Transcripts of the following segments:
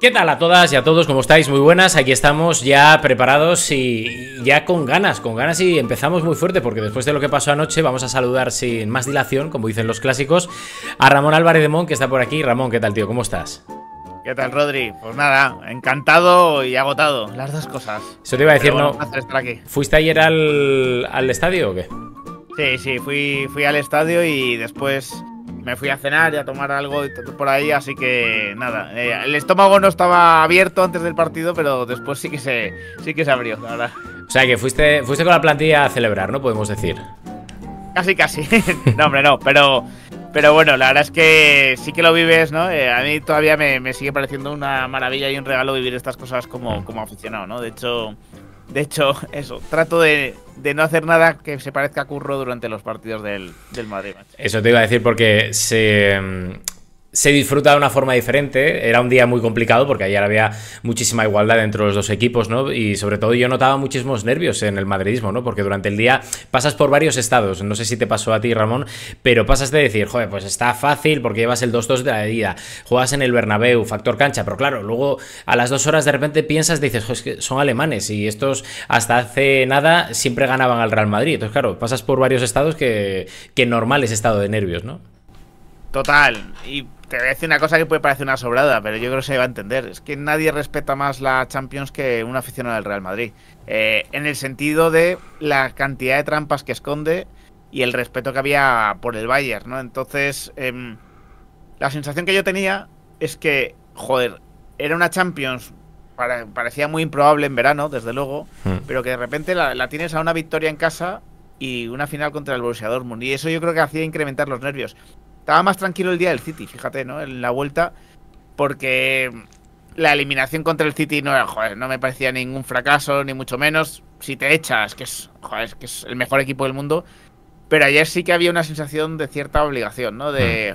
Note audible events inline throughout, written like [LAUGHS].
¿Qué tal a todas y a todos? ¿Cómo estáis? Muy buenas, aquí estamos ya preparados y ya con ganas, con ganas y empezamos muy fuerte porque después de lo que pasó anoche vamos a saludar sin más dilación, como dicen los clásicos, a Ramón Álvarez de Mon que está por aquí. Ramón, ¿qué tal tío? ¿Cómo estás? ¿Qué tal, Rodri? Pues nada, encantado y agotado, las dos cosas. Eso te iba a decir, ¿no? ¿Fuiste ayer al, estadio o qué? Sí, sí, fui, fui al estadio y después me fui a cenar y a tomar algo por ahí, así que nada, eh, el estómago no estaba abierto antes del partido, pero después sí que se, sí que se abrió, la verdad. O sea que fuiste, fuiste con la plantilla a celebrar, ¿no? Podemos decir. Casi, casi. [LAUGHS] no, hombre, no, pero... Pero bueno, la verdad es que sí que lo vives, ¿no? Eh, a mí todavía me, sigue pareciendo una maravilla y un regalo vivir estas cosas como, como aficionado, ¿no? De hecho, de hecho, eso, trato de, no hacer nada que se parezca a Curro durante los partidos del, Madrid. Eso te iba a decir porque se, se disfruta de una forma diferente. Era un día muy complicado porque ayer había muchísima igualdad entre los dos equipos, ¿no? Y sobre todo yo notaba muchísimos nervios en el madridismo, ¿no? Porque durante el día pasas por varios estados. No sé si te pasó a ti, Ramón, pero pasas de decir, joder, pues está fácil porque llevas el 2-2 de la medida, juegas en el Bernabéu, factor cancha, pero claro, luego a las dos horas de repente piensas, dices, joder, que son alemanes y estos hasta hace nada siempre ganaban al Real Madrid. Entonces, claro, pasas por varios estados que, que normal es estado de nervios, ¿no? Total, y te voy a decir una cosa que puede parecer una sobrada, pero yo creo que se va a entender. Es que nadie respeta más la Champions que un aficionado del Real Madrid. Eh, en el sentido de la cantidad de trampas que esconde y el respeto que había por el Bayern, ¿no? Entonces, em, la sensación que yo tenía es que, joder, era una Champions, para, parecía muy improbable en verano, desde luego, hmm. pero que de repente la, la tienes a una victoria en casa y una final contra el Borussia Dortmund. Y eso yo creo que hacía incrementar los nervios. Estaba más tranquilo el día del City, fíjate, ¿no? En la vuelta, porque la eliminación contra el City no no me parecía ningún fracaso, ni mucho menos. Si te echas, que es, que es el mejor equipo del mundo. Pero ayer sí que había una sensación de cierta obligación, ¿no? Mm. De,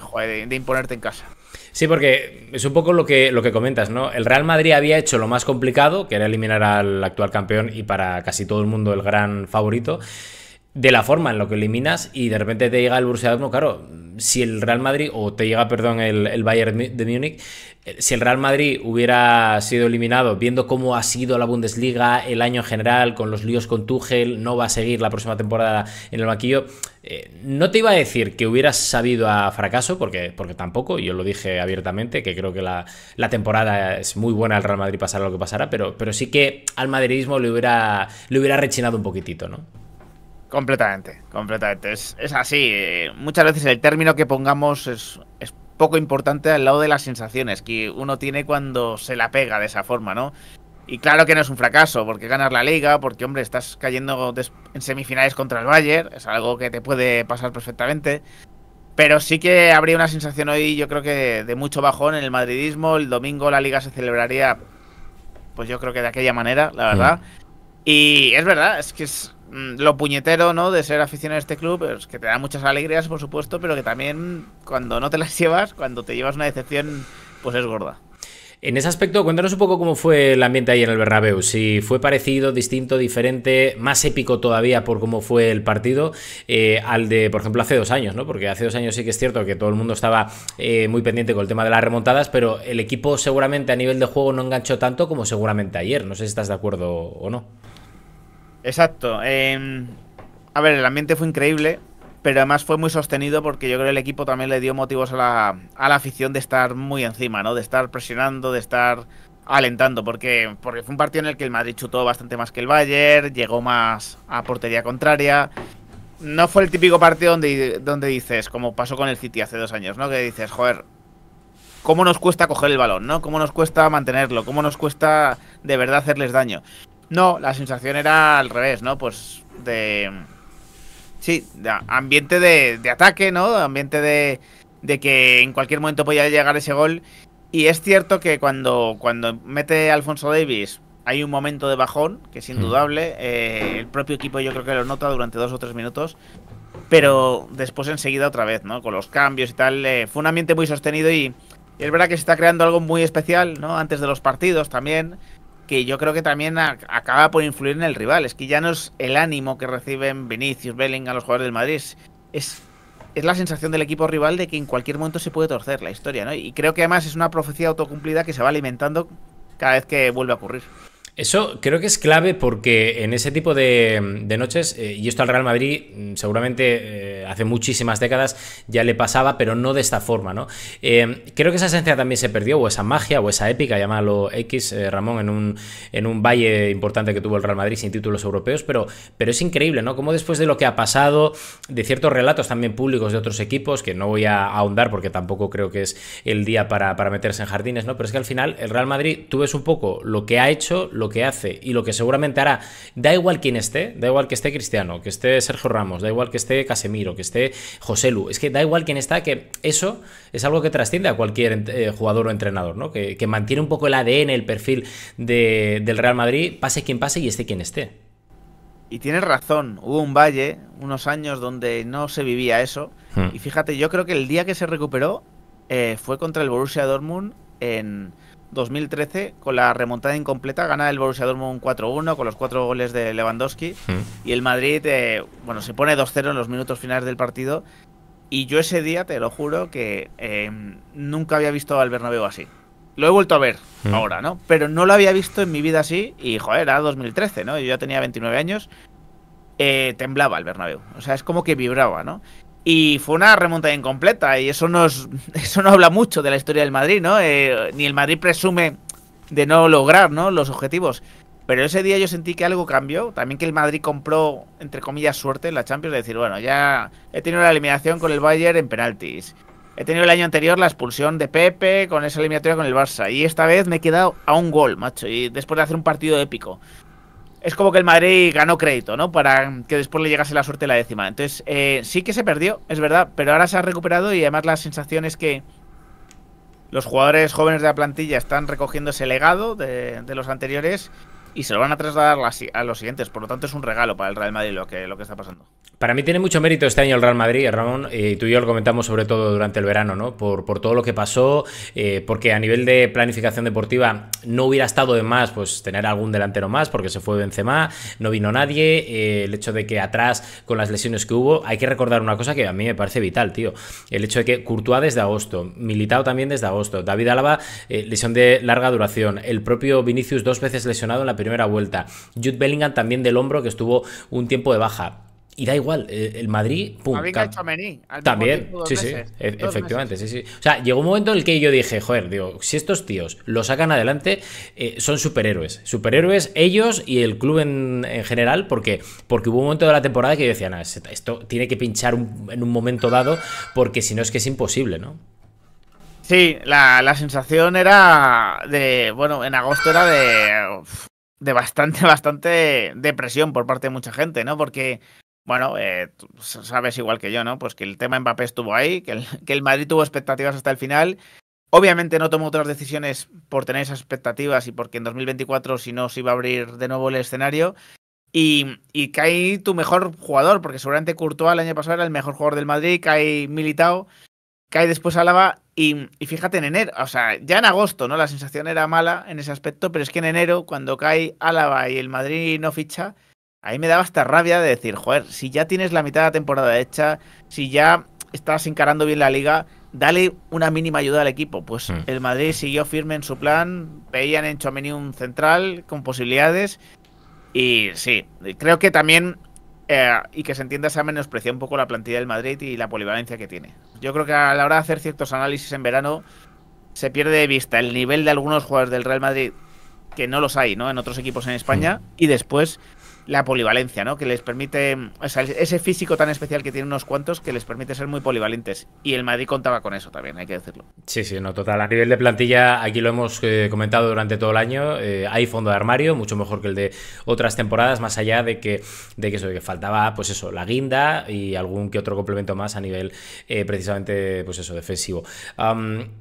de, imponerte en casa. Sí, porque es un poco lo que, lo que comentas, ¿no? El Real Madrid había hecho lo más complicado, que era eliminar al actual campeón y para casi todo el mundo el gran favorito de la forma en lo que eliminas y de repente te llega el Borussia claro, si el Real Madrid, o te llega, perdón, el, Bayern de Múnich, eh, si el Real Madrid hubiera sido eliminado, viendo cómo ha sido la Bundesliga el año en general, con los líos con Tuchel, no va a seguir la próxima temporada en el maquillo, eh, no te iba a decir que hubieras sabido a fracaso, porque, porque tampoco, yo lo dije abiertamente, que creo que la, la temporada es muy buena al Real Madrid pasará lo que pasará, pero, pero sí que al madridismo le hubiera, le hubiera rechinado un poquitito, ¿no? Completamente, completamente. Es, así. Muchas veces el término que pongamos es, poco importante al lado de las sensaciones que uno tiene cuando se la pega de esa forma, ¿no? Y claro que no es un fracaso, porque ganas la liga, porque hombre, estás cayendo en semifinales contra el Bayern, es algo que te puede pasar perfectamente. Pero sí que habría una sensación hoy, yo creo que de mucho bajón en el madridismo. El domingo la liga se celebraría, pues yo creo que de aquella manera, la verdad. Y es verdad, es que es, Mm, lo puñetero, ¿no? De ser aficionado a este club, es que te da muchas alegrías, por supuesto, pero que también cuando no te las [LAUGHS] llevas, cuando te llevas una decepción, pues es gorda. En ese aspecto, cuéntanos un poco cómo fue el ambiente ahí en el Bernabéu. Si fue parecido, distinto, diferente, más épico todavía por cómo fue el partido eh, al de, por ejemplo, hace dos años, ¿no? Porque hace dos años sí que es cierto que todo el mundo estaba eh, muy pendiente con el tema de las remontadas, pero el equipo seguramente a nivel de juego no enganchó tanto como seguramente ayer. No sé si estás de acuerdo o no. Exacto. Em, a ver, el ambiente fue increíble, pero además fue muy sostenido porque yo creo que el equipo también le dio motivos a la, a la afición de estar muy encima, ¿no? De estar presionando, de estar alentando, porque, porque fue un partido en el que el Madrid chutó bastante más que el Bayern, llegó más a portería contraria. No fue el típico partido donde, donde dices, como pasó con el City hace dos años, ¿no? Que dices, joder, cómo nos cuesta coger el balón, ¿no? Cómo nos cuesta mantenerlo, cómo nos cuesta de verdad hacerles daño. No, la sensación era al revés, ¿no? Pues de... Sí, ambiente de, ataque, ¿no? Ambiente de, que en cualquier momento podía llegar ese gol. Y es cierto que cuando, cuando mete Alfonso Davis hay un momento de bajón, que es mm. indudable. Eh, el propio equipo yo creo que lo nota durante dos o tres minutos. Pero después enseguida otra vez, ¿no? Con los cambios y tal. Eh, fue un ambiente muy sostenido y, es verdad que se está creando algo muy especial, ¿no? Antes de los partidos también que yo creo que también acaba por influir en el rival. Es que ya no es el ánimo que reciben Vinicius, a los jugadores del Madrid. es, es, la sensación del equipo rival de que en cualquier momento se puede torcer la historia, ¿no? Y creo que además es una profecía autocumplida que se va alimentando cada vez que vuelve a ocurrir. Eso creo que es clave porque en ese tipo de, noches, eh, y esto al Real Madrid mm, seguramente eh, hace muchísimas décadas ya le pasaba, pero no de esta forma, ¿no? Eh, creo que esa esencia también se perdió, o esa magia, o esa épica, llámalo X, Ramón, en un, en un valle importante que tuvo el Real Madrid sin títulos europeos, pero, pero es increíble, ¿no? Como después de lo que ha pasado, de ciertos relatos también públicos de otros equipos, que no voy a ahondar porque tampoco creo que es el día para, meterse en jardines, ¿no? Pero es que al final el Real Madrid, tú ves un poco lo que ha hecho, lo que hace y lo que seguramente hará, da igual quién esté, da igual que esté Cristiano, que esté Sergio Ramos, da igual que esté Casemiro, que esté José Lu, es que da igual quién está, que eso es algo que trasciende a cualquier eh, jugador o entrenador, ¿no? Que, mantiene un poco el ADN, el perfil del Real Madrid, pase quien pase y esté quien esté. Y tienes razón, hubo un valle, unos años donde no se vivía eso. Hmm. Y fíjate, yo creo que el día que se recuperó eh, fue contra el Borussia Dortmund en, 2013 con la remontada incompleta, gana el Borussia Dortmund 4-1 con los cuatro goles de Lewandowski hmm. y el Madrid, eh, bueno, se pone 2-0 en los minutos finales del partido y yo ese día, te lo juro, que eh, nunca había visto al Bernabéu así. Lo he vuelto a ver hmm. ahora, ¿no? Pero no lo había visto en mi vida así y, joder, era 2013, ¿no? Yo ya tenía 29 años, eh, temblaba el Bernabéu, o sea, es como que vibraba, ¿no? Y fue una remontada incompleta y eso nos [LAUGHS] eso no habla mucho de la historia del Madrid, ¿no? Eh, ni el Madrid presume de no lograr, ¿no? Los objetivos. Pero ese día yo sentí que algo cambió. También que el Madrid compró, entre comillas, suerte en la Champions. De decir, bueno, ya he tenido la eliminación con el Bayern en penaltis. He tenido el año anterior la expulsión de Pepe con esa eliminatoria con el Barça. Y esta vez me he quedado a un gol, macho. Y después de hacer un partido épico es como que el Madrid ganó crédito, ¿no? Para que después le llegase la suerte la décima. Entonces, eh, sí que se perdió, es verdad, pero ahora se ha recuperado y además la sensación es que los jugadores jóvenes de la plantilla están recogiendo ese legado de, de los anteriores y se lo van a trasladar a los siguientes. Por lo tanto, es un regalo para el Real Madrid lo que, lo que está pasando. Para mí tiene mucho mérito este año el Real Madrid, Ramón, y tú y yo lo comentamos sobre todo durante el verano, ¿no? Por, por todo lo que pasó, eh, porque a nivel de planificación deportiva no hubiera estado de más pues tener algún delantero más, porque se fue Benzema, no vino nadie, eh, el hecho de que atrás con las lesiones que hubo, hay que recordar una cosa que a mí me parece vital, tío, el hecho de que Courtois desde agosto, militado también desde agosto, David Álava, eh, lesión de larga duración, el propio Vinicius dos veces lesionado en la primera vuelta. Jude Bellingham también del hombro que estuvo un tiempo de baja. Y da igual, eh, el Madrid, pum, también, e- efectivamente, sí, sí. O sea, llegó un momento en el que yo dije, joder, digo, si estos tíos lo sacan adelante, eh, son superhéroes, superhéroes ellos y el club en, general, porque, porque hubo un momento de la temporada que yo decía, esto tiene que pinchar en un momento dado, porque si no es que es imposible, ¿no? Sí, la, sensación era de, bueno, en agosto era de, de bastante, [LAUGHS] bastante depresión por parte de mucha gente, ¿no? Porque, bueno, eh, sabes igual que yo, ¿no? Pues que el tema Mbappé estuvo ahí, que el, [LAUGHS] que el Madrid tuvo expectativas hasta el final. Obviamente no tomó otras decisiones por tener esas expectativas y porque en 2024 si no se iba a abrir de nuevo el escenario. Y, y cae tu mejor jugador, porque seguramente Courtois el año pasado era el mejor jugador del Madrid, cae Militao cae después Álava y, fíjate en enero, o sea, ya en agosto, ¿no? La sensación era mala en ese aspecto, pero es que en enero, cuando cae Álava y el Madrid no ficha, ahí me daba hasta rabia de decir, joder, si ya tienes la mitad de la temporada hecha, si ya estás encarando bien la liga, dale una mínima ayuda al equipo. Pues mm. el Madrid siguió firme en su plan, veían en Chomeni un central con posibilidades. Y sí, creo que también eh, y que se entienda se ha un poco la plantilla del Madrid y la polivalencia que tiene. Yo creo que a la hora de hacer ciertos análisis en verano se pierde de vista el nivel de algunos jugadores del Real Madrid que no los hay, ¿no? En otros equipos en España y después la polivalencia, ¿no? Que les permite, o sea, ese físico tan especial que tienen unos cuantos que les permite ser muy polivalentes. Y el Madrid contaba con eso también, hay que decirlo. Sí, sí, no, total. A nivel de plantilla, aquí lo hemos eh, comentado durante todo el año, eh, hay fondo de armario, mucho mejor que el de otras temporadas, más allá de que, de que, eso, que faltaba, pues eso, la guinda y algún que otro complemento más a nivel eh, precisamente, pues eso, defensivo.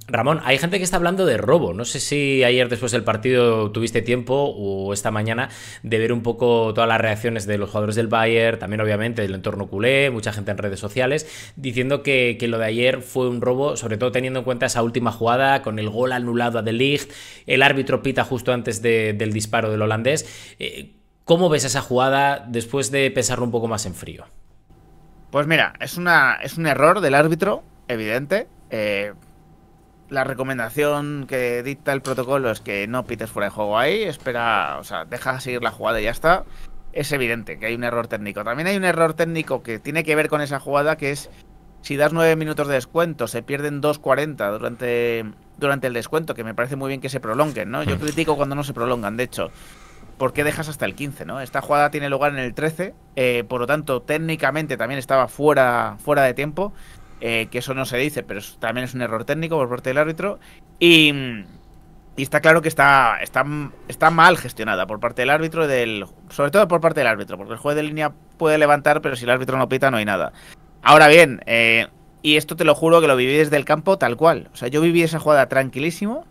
Ramón, hay gente que está hablando de robo. No sé si ayer después del partido tuviste tiempo o esta mañana de ver un poco toda la reacciones de los jugadores del Bayern, también obviamente del entorno culé, mucha gente en redes sociales, diciendo que, lo de ayer fue un robo, sobre todo teniendo en cuenta esa última jugada con el gol anulado a De Ligt, el árbitro pita justo antes del disparo del holandés. Eh, ¿Cómo ves esa jugada después de pensarlo un poco más en frío? Pues mira, es, un error del árbitro, evidente. Eh, la recomendación que dicta el protocolo es que no pites fuera de juego ahí, espera, o sea, deja seguir la jugada y ya está es evidente que hay un error técnico. También hay un error técnico que tiene que ver con esa jugada, que es si das 9 minutos de descuento, se pierden 2.40 durante, durante el descuento, que me parece muy bien que se prolonguen, ¿no? Yo mm. critico cuando no se prolongan, de hecho. ¿Por qué dejas hasta el 15, no? Esta jugada tiene lugar en el 13, eh, por lo tanto, técnicamente también estaba fuera, fuera de tiempo, eh, que eso no se dice, pero también es un error técnico por parte del árbitro. Y y está claro que está, está, está mal gestionada por parte del árbitro, del, sobre todo por parte del árbitro, porque el juez de línea puede levantar, pero si el árbitro no pita no hay nada. Ahora bien, eh, y esto te lo juro que lo viví desde el campo tal cual. O sea, yo viví esa jugada tranquilísimo,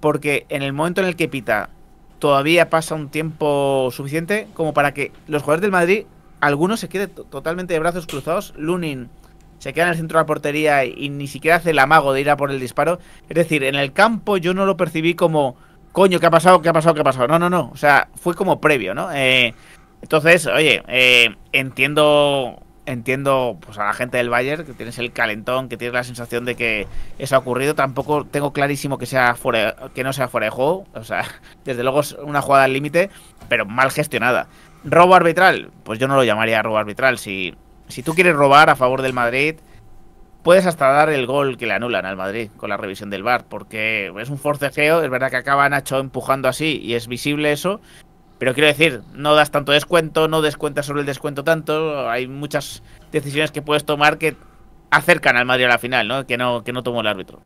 porque en el momento en el que pita todavía pasa un tiempo suficiente como para que los jugadores del Madrid, algunos se queden totalmente de brazos cruzados, Lunin se queda en el centro de la portería y ni siquiera hace el amago de ir a por el disparo. Es decir, en el campo yo no lo percibí como, coño, ¿qué ha pasado? ¿Qué ha pasado? ¿Qué ha pasado? No, no, no. O sea, fue como previo, ¿no? Eh, entonces, oye, eh, entiendo entiendo pues a la gente del Bayern, que tienes el calentón, que tienes la sensación de que eso ha ocurrido. Tampoco tengo clarísimo que sea fuera, que no sea fuera de juego. O sea, [LAUGHS] desde luego es una jugada al límite, pero mal gestionada. Robo arbitral, pues yo no lo llamaría robo arbitral. Si si tú quieres robar a favor del Madrid, puedes hasta dar el gol que le anulan al Madrid con la revisión del VAR, porque es un forcejeo, es verdad que acaba Nacho empujando así y es visible eso, pero quiero decir, no das tanto descuento, no descuentas sobre el descuento tanto, hay muchas decisiones que puedes tomar que acercan al Madrid a la final, ¿no? Que no, que no tomó el árbitro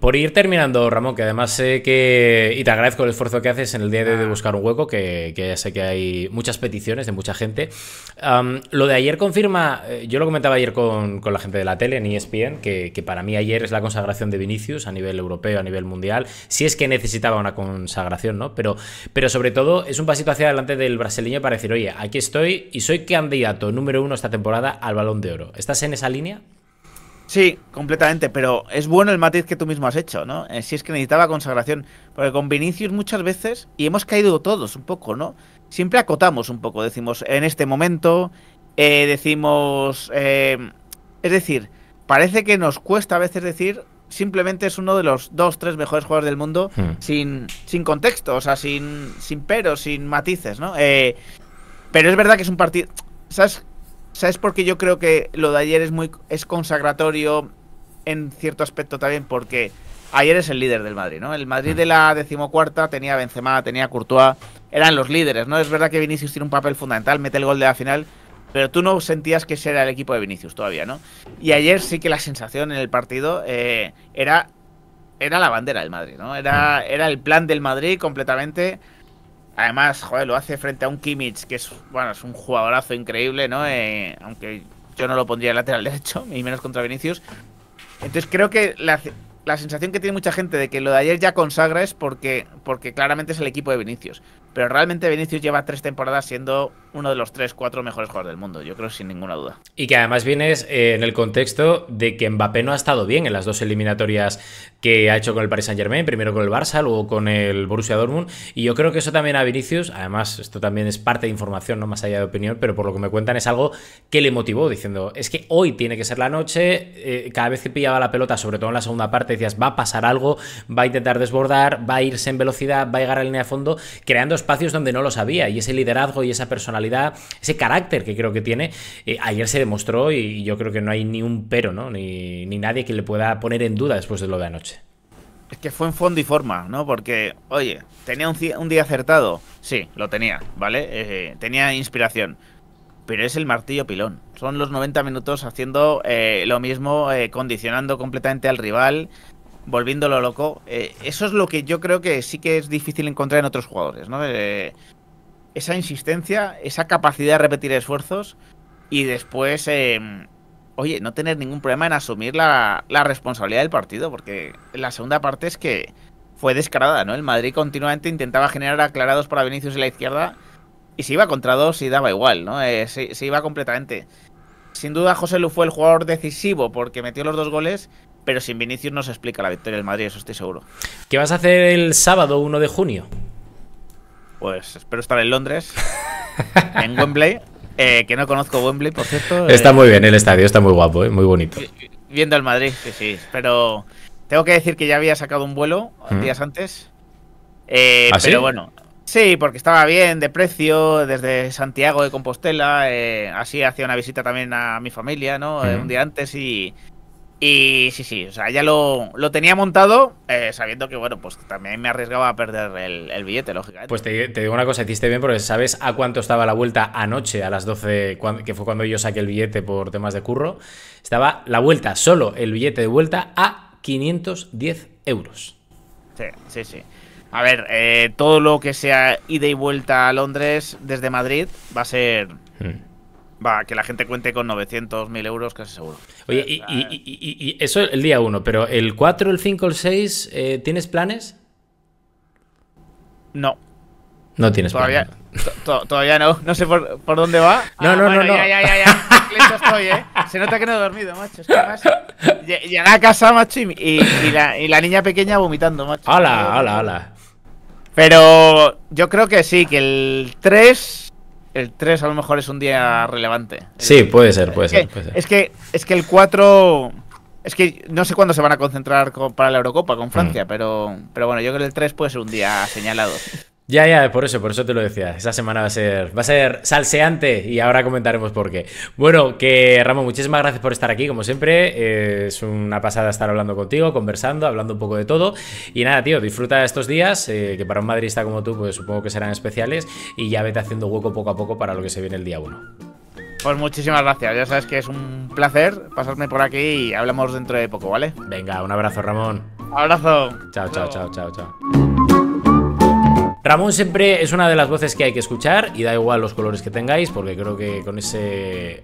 por ir terminando, Ramón, que además sé que. Y te agradezco el esfuerzo que haces en el día de buscar un hueco, que, sé que hay muchas peticiones de mucha gente. lo de ayer confirma. Eh, yo lo comentaba ayer con, la gente de la tele en ESPN, que, para mí ayer es la consagración de Vinicius a nivel europeo, a nivel mundial. Si es que necesitaba una consagración, ¿no? Pero, pero sobre todo es un pasito hacia adelante del brasileño para decir, oye, aquí estoy y soy candidato número uno esta temporada al balón de oro. ¿Estás en esa línea? Sí, completamente, pero es bueno el matiz que tú mismo has hecho, ¿no? Eh, si es que necesitaba consagración, porque con Vinicius muchas veces, y hemos caído todos un poco, ¿no? Siempre acotamos un poco, decimos, en este momento, eh, decimos, eh, es decir, parece que nos cuesta a veces decir, simplemente es uno de los dos, tres mejores jugadores del mundo, hmm. sin, sin contexto, o sea, sin, sin sin matices, ¿no? pero es verdad que es un partido, ¿sabes? ¿Sabes por qué yo creo que lo de ayer es muy es consagratorio en cierto aspecto también? Porque ayer es el líder del Madrid, ¿no? El Madrid mm. de la decimocuarta tenía Benzema, tenía Courtois, eran los líderes, ¿no? Es verdad que Vinicius tiene un papel fundamental, mete el gol de la final, pero tú no sentías que ese era el equipo de Vinicius todavía, ¿no? Y ayer sí que la sensación en el partido eh, era, era la bandera del Madrid, ¿no? Era, era el plan del Madrid completamente Además, joder, lo hace frente a un Kimmich, que es, bueno, es un jugadorazo increíble, ¿no? Eh, aunque yo no lo pondría lateral [LAUGHS] derecho, y menos contra Vinicius. Entonces creo que la, la sensación que tiene mucha gente de que lo de ayer ya consagra es porque, porque claramente es el equipo de Vinicius. Pero realmente Vinicius lleva tres temporadas siendo uno de los tres, cuatro mejores jugadores del mundo, yo creo sin ninguna duda. Y que además vienes eh, en el contexto de que Mbappé no ha estado bien en las dos eliminatorias que ha hecho con el Paris Saint Germain, primero con el Barça, luego con el Borussia Dortmund. Y yo creo que eso también a Vinicius, además esto también es parte de información, no más allá de opinión, pero por lo que me cuentan es algo que le motivó diciendo, es que hoy tiene que ser la noche, eh, cada vez que pillaba la pelota, sobre todo en la segunda parte, decías, va a pasar algo, va a intentar desbordar, va a irse en velocidad, va a llegar a la línea de fondo, creando espacios donde no lo sabía. Y ese liderazgo y esa personalidad, ese carácter que creo que tiene, eh, ayer se demostró y yo creo que no hay ni un pero, ¿no? Ni, nadie que le pueda poner en duda después de lo de anoche. Es que fue en fondo y forma, ¿no? Porque, oye, tenía un, día acertado. Sí, lo tenía, ¿vale? Eh, tenía inspiración pero es el martillo pilón. Son los 90 minutos haciendo eh, lo mismo, eh, condicionando completamente al rival, volviéndolo loco. Eh, eso es lo que yo creo que sí que es difícil encontrar en otros jugadores, ¿no? esa insistencia, esa capacidad de repetir esfuerzos y después, oye, no tener ningún problema en asumir la, responsabilidad del partido, porque la segunda parte es que fue descarada, ¿no? El Madrid continuamente intentaba generar aclarados para Vinicius y la izquierda y si iba contra dos y daba igual, ¿no? Eh, se, iba completamente. Sin duda, José Lu fue el jugador decisivo porque metió los dos goles, pero sin Vinicius no se explica la victoria del Madrid, eso estoy seguro. ¿Qué vas a hacer el sábado 1 de junio? Pues espero estar en Londres, [LAUGHS] en Wembley, eh, que no conozco Wembley, por cierto. Eh. Está muy bien el estadio, está muy guapo, muy bonito. Viendo al Madrid, sí, sí, pero tengo que decir que ya había sacado un vuelo mm. días antes. Eh, ¿Ah, pero bueno, Sí, porque estaba bien de precio, desde Santiago de Compostela, eh, así hacía una visita también a mi familia, ¿no? Eh, un día antes y, y sí, sí, o sea, ya lo, lo tenía montado eh, sabiendo que, bueno, pues también me arriesgaba a perder el, billete, lógicamente. Pues te, te, digo una cosa, hiciste bien porque sabes a cuánto estaba la vuelta anoche, a las 12, que fue cuando yo saqué el billete por temas de curro. Estaba la vuelta, solo el billete de vuelta, a 510 euros. Sí, sí, sí. A ver, eh, todo lo que sea ida y vuelta a Londres desde Madrid va a ser... Hmm. Va, que la gente cuente con 900.000 euros, casi seguro. Oye, y, y, eso el día 1, pero el 4, el 5, el 6, eh, ¿tienes planes? No. No tienes planes. [LAUGHS] Todavía no. No sé por, dónde va. [LAUGHS] Ah, no, no, no, Ya, ya, ya. [LAUGHS] ¿eh? Se nota que no he dormido, macho. Es que casa, macho, y, la, y la niña pequeña vomitando, macho. Hola, hola, hola. Pero yo creo que sí, que el 3. El 3 a lo mejor es un día relevante. Sí, puede ser, puede, ser, Es que, es que el 4. Es que no sé cuándo se van a concentrar para la Eurocopa con mm. Francia, pero, pero bueno, yo creo que el 3 puede ser un día señalado. Ya, ya, por eso, por eso te lo decía. Esa semana va a ser, va a ser salseante y ahora comentaremos por qué. Bueno, que Ramón, muchísimas gracias por estar aquí, como siempre. Eh, es una pasada estar hablando contigo, conversando, hablando un poco de todo. Y nada, tío, disfruta estos días, eh, que para un madridista como tú, pues supongo que serán especiales. Y ya vete haciendo hueco poco a poco para lo que se viene el día 1. Pues muchísimas gracias. Ya sabes que es un placer pasarme por aquí y hablamos dentro de poco, ¿vale? Venga, un abrazo, Ramón. Abrazo. Chao, chao, chao, chao, chao. Ramón siempre es una de las voces que hay que escuchar y da igual los colores que tengáis porque creo que con ese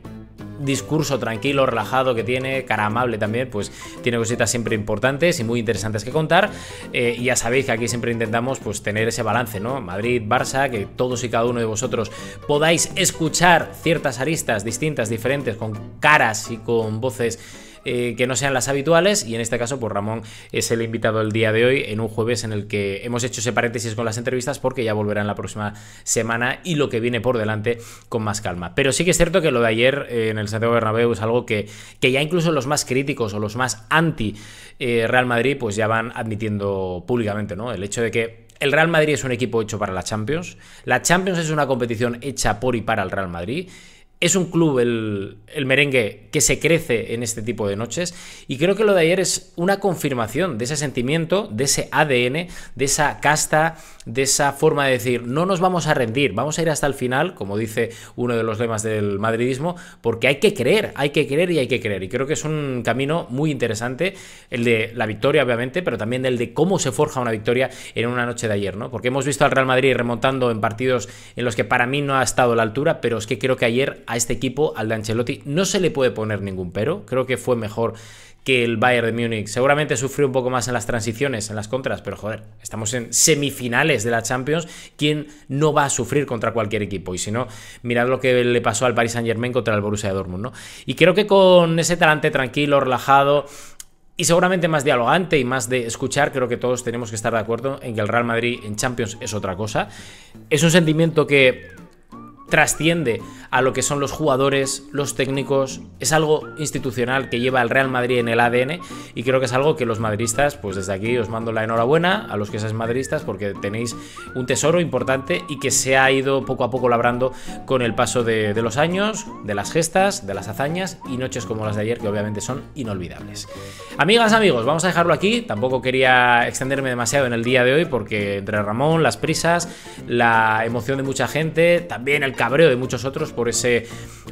discurso tranquilo, relajado que tiene, cara amable también, pues tiene cositas siempre importantes y muy interesantes que contar. Eh, y ya sabéis que aquí siempre intentamos pues tener ese balance, ¿no? Madrid, Barça, que todos y cada uno de vosotros podáis escuchar ciertas aristas distintas, diferentes, con caras y con voces eh, que no sean las habituales y en este caso pues Ramón es el invitado el día de hoy en un jueves en el que hemos hecho ese paréntesis con las entrevistas porque ya volverá en la próxima semana y lo que viene por delante con más calma. Pero sí que es cierto que lo de ayer eh, en el Santiago Bernabéu es algo que, que ya incluso los más críticos o los más anti eh, Real Madrid pues ya van admitiendo públicamente, ¿no? El hecho de que el Real Madrid es un equipo hecho para la Champions, la Champions es una competición hecha por y para el Real Madrid es un club, el, merengue, que se crece en este tipo de noches. Y creo que lo de ayer es una confirmación de ese sentimiento, de ese ADN, de esa casta, de esa forma de decir, no nos vamos a rendir, vamos a ir hasta el final, como dice uno de los lemas del madridismo, porque hay que creer, hay que creer y hay que creer. Y creo que es un camino muy interesante, el de la victoria, obviamente, pero también el de cómo se forja una victoria en una noche de ayer, ¿no? Porque hemos visto al Real Madrid remontando en partidos en los que para mí no ha estado la altura, pero es que creo que ayer a este equipo, al de Ancelotti, no se le puede poner ningún pero. Creo que fue mejor que el Bayern de Múnich. Seguramente sufrió un poco más en las transiciones, en las contras, pero joder, estamos en semifinales de la Champions. ¿Quién no va a sufrir contra cualquier equipo? Y si no, mirad lo que le pasó al Paris Saint-Germain contra el Borussia Dortmund, ¿no? Y creo que con ese talante tranquilo, relajado, y seguramente más dialogante y más de escuchar, creo que todos tenemos que estar de acuerdo en que el Real Madrid en Champions es otra cosa. Es un sentimiento que trasciende a lo que son los jugadores, los técnicos, es algo institucional que lleva al Real Madrid en el ADN y creo que es algo que los madridistas, pues desde aquí os mando la enhorabuena a los que seáis madridistas porque tenéis un tesoro importante y que se ha ido poco a poco labrando con el paso de, de los años, de las gestas, de las hazañas y noches como las de ayer que obviamente son inolvidables. Amigas, amigos, vamos a dejarlo aquí, tampoco quería extenderme demasiado en el día de hoy porque entre Ramón, las prisas, la emoción de mucha gente, también el cabreo de muchos otros por ese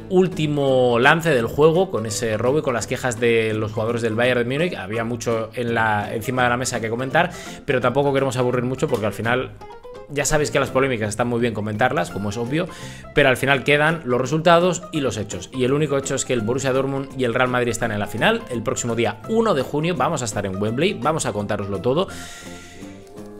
último lance del juego, con ese robo y con las quejas de los jugadores del Bayern de Múnich. Había mucho encima de la mesa que comentar, pero tampoco queremos aburrir mucho porque al final ya sabéis que las polémicas están muy bien comentarlas, como es obvio, pero al final quedan los resultados y los hechos. Y el único hecho es que el Borussia Dortmund y el Real Madrid están en la final. El próximo día 1 de junio vamos a estar en Wembley, vamos a contároslo todo.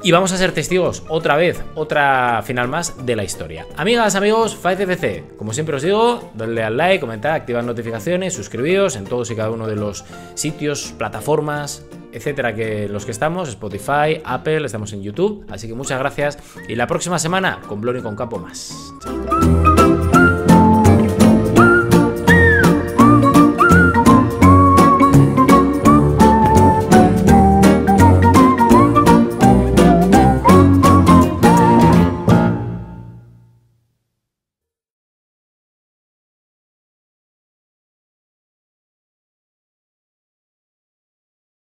Y vamos a ser testigos otra vez, otra final más de la historia. Amigas, amigos, FC, como siempre os digo, dadle al like, comentad, activad notificaciones, suscribiros en todos y cada uno de los sitios, plataformas, etcétera, que los que estamos, Spotify, Apple, estamos en YouTube. Así que muchas gracias y la próxima semana con Blon y con Capo más.